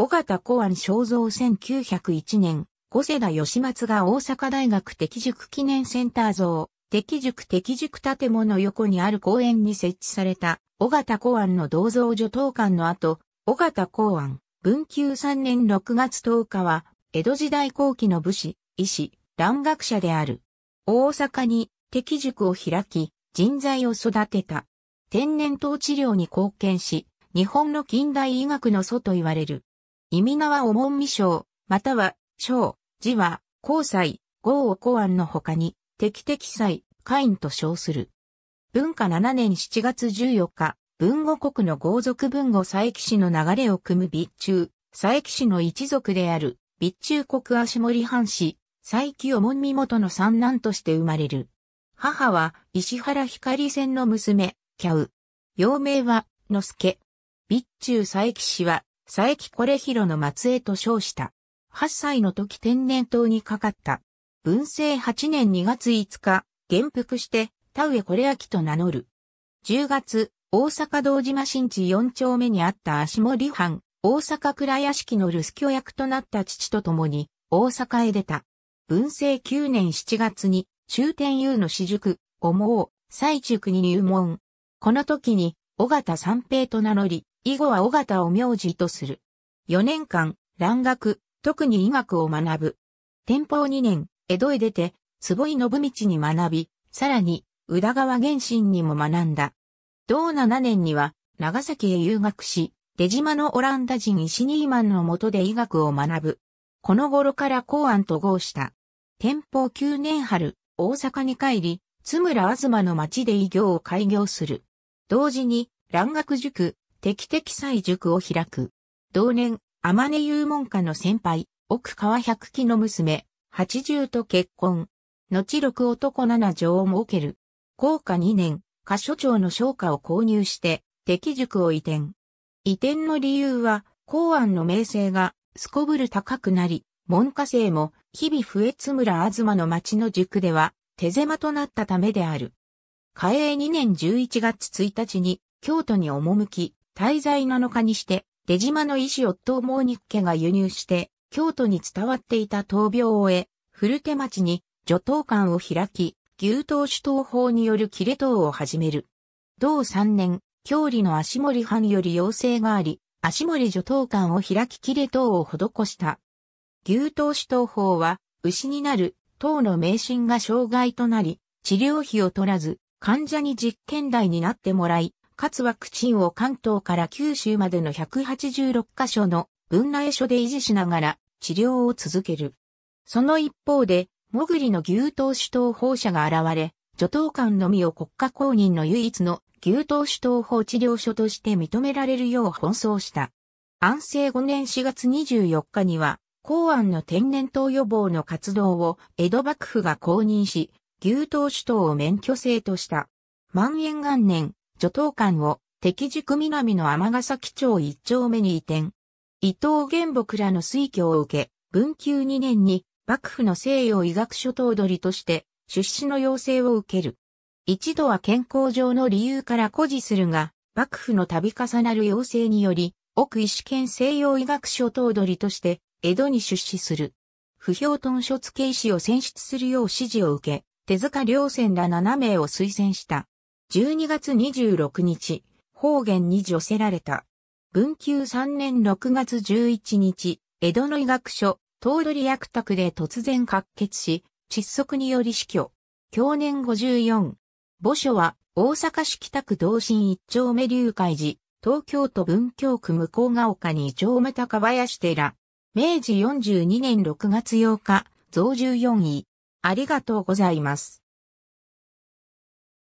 尾形公安肖像1901年、五世田義松が大阪大学敵塾記念センター像、敵塾敵塾建物横にある公園に設置された、尾形公安の銅像所等館の後、尾形公安、文久3年6月10日は、江戸時代後期の武士、医師、蘭学者である。大阪に敵塾を開き、人材を育てた。天然痘治療に貢献し、日本の近代医学の祖と言われる。意味名はおもんみ章、または、章、字は、交際、豪を公安の他に、敵敵祭、カインと称する。文化7年7月14日、文語国の豪族文語佐伯氏の流れを組む備中、佐伯氏の一族である、備中国足森藩士、佐伯おもんみ元の三男として生まれる。母は、石原光線の娘、キャウ。幼名は、のすけ。備中佐伯氏は、佐伯これひろの末裔と称した。8歳の時天然痘にかかった。文政8年2月5日、元服して、田植これ秋と名乗る。10月、大阪道島新地4丁目にあった足森藩、大阪倉屋敷の留守居役となった父と共に、大阪へ出た。文政9年7月に、中天優の私塾、思う、最塾に入門。この時に、小形三平と名乗り、以後は尾形を名字とする。4年間、蘭学、特に医学を学ぶ。天保2年、江戸へ出て、坪井信道に学び、さらに、宇田川玄心にも学んだ。同7年には、長崎へ留学し、出島のオランダ人石ニーマンの下で医学を学ぶ。この頃から公安と合した。天保9年春、大阪に帰り、津村東の町で医業を開業する。同時に、蘭学塾、敵的祭塾を開く。同年、天音遊門家の先輩、奥川百鬼の娘、八十と結婚。後六男七女を設ける。高下二年、下所長の商家を購入して、敵塾を移転。移転の理由は、公安の名声が、すこぶる高くなり、門下生も、日々増え津村東の町の塾では、手狭となったためである。嘉永二年十一月一日に、京都に赴き、滞在7日にして、出島の医師夫ッモーニッケが輸入して、京都に伝わっていた闘病を終え、古手町に助闘館を開き、牛刀主刀法による切れ刀を始める。同3年、郷里の足森藩より要請があり、足森助刀館を開き切れ刀を施した。牛刀主刀法は、牛になる、刀の迷信が障害となり、治療費を取らず、患者に実験台になってもらい、かつワクチンを関東から九州までの186カ所の分内所で維持しながら治療を続ける。その一方で、もぐりの牛頭手刀法者が現れ、除党官のみを国家公認の唯一の牛頭手刀法治療所として認められるよう奔走した。安政5年4月24日には、公安の天然痘予防の活動を江戸幕府が公認し、牛頭手刀を免許制とした。万延元年、女党官を敵軸南の尼崎町一丁目に移転。伊藤玄木らの推挙を受け、文久2年に幕府の西洋医学諸頭取として出資の要請を受ける。一度は健康上の理由から誇示するが、幕府の度重なる要請により、奥医師兼西洋医学諸頭取として江戸に出資する。不評豚書付け医師を選出するよう指示を受け、手塚良専ら7名を推薦した。12月26日、方言に除せられた。文久3年6月11日、江戸の医学書、頭取役宅で突然滑血し、窒息により死去。去年54。墓所は、大阪市北区同心一丁目流海寺、東京都文京区向ヶ丘に一丁目高林寺。明治42年6月8日、増14位。ありがとうございます。